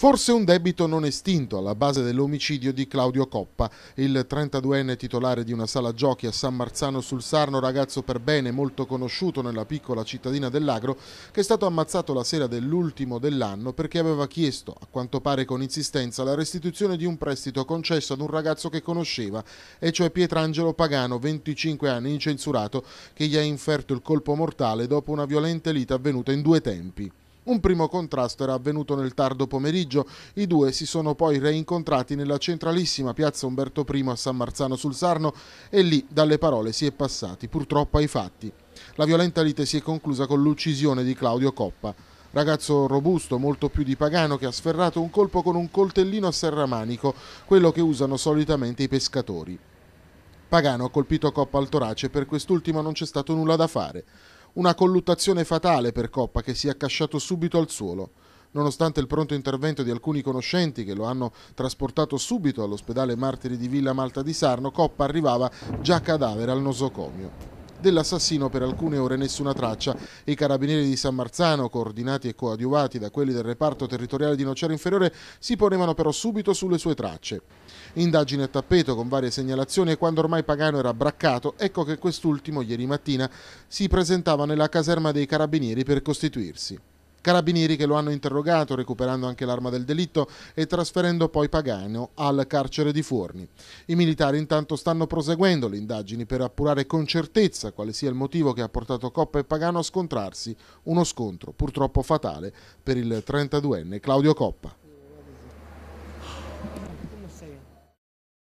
Forse un debito non estinto alla base dell'omicidio di Claudio Coppa, il 32enne titolare di una sala giochi a San Marzano sul Sarno, ragazzo per bene molto conosciuto nella piccola cittadina dell'Agro, che è stato ammazzato la sera dell'ultimo dell'anno perché aveva chiesto, a quanto pare con insistenza, la restituzione di un prestito concesso ad un ragazzo che conosceva, e cioè Pietrangelo Pagano, 25 anni, incensurato, che gli ha inferto il colpo mortale dopo una violenta lita avvenuta in due tempi. Un primo contrasto era avvenuto nel tardo pomeriggio, i due si sono poi reincontrati nella centralissima piazza Umberto I a San Marzano sul Sarno e lì dalle parole si è passati purtroppo ai fatti. La violenta lite si è conclusa con l'uccisione di Claudio Coppa. Ragazzo robusto, molto più di Pagano, che ha sferrato un colpo con un coltellino a serramanico, quello che usano solitamente i pescatori. Pagano ha colpito Coppa al torace e per quest'ultimo non c'è stato nulla da fare. Una colluttazione fatale per Coppa che si è accasciato subito al suolo. Nonostante il pronto intervento di alcuni conoscenti che lo hanno trasportato subito all'ospedale Martiri di Villa Malta di Sarno, Coppa arrivava già cadavere al nosocomio. Dell'assassino per alcune ore nessuna traccia. I carabinieri di San Marzano, coordinati e coadiuvati da quelli del reparto territoriale di Nocera Inferiore, si ponevano però subito sulle sue tracce. Indagine a tappeto con varie segnalazioni e quando ormai Pagano era braccato, ecco che quest'ultimo ieri mattina si presentava nella caserma dei carabinieri per costituirsi. Carabinieri che lo hanno interrogato recuperando anche l'arma del delitto e trasferendo poi Pagano al carcere di Forni. I militari intanto stanno proseguendo le indagini per appurare con certezza quale sia il motivo che ha portato Coppa e Pagano a scontrarsi, uno scontro purtroppo fatale per il 32enne Claudio Coppa.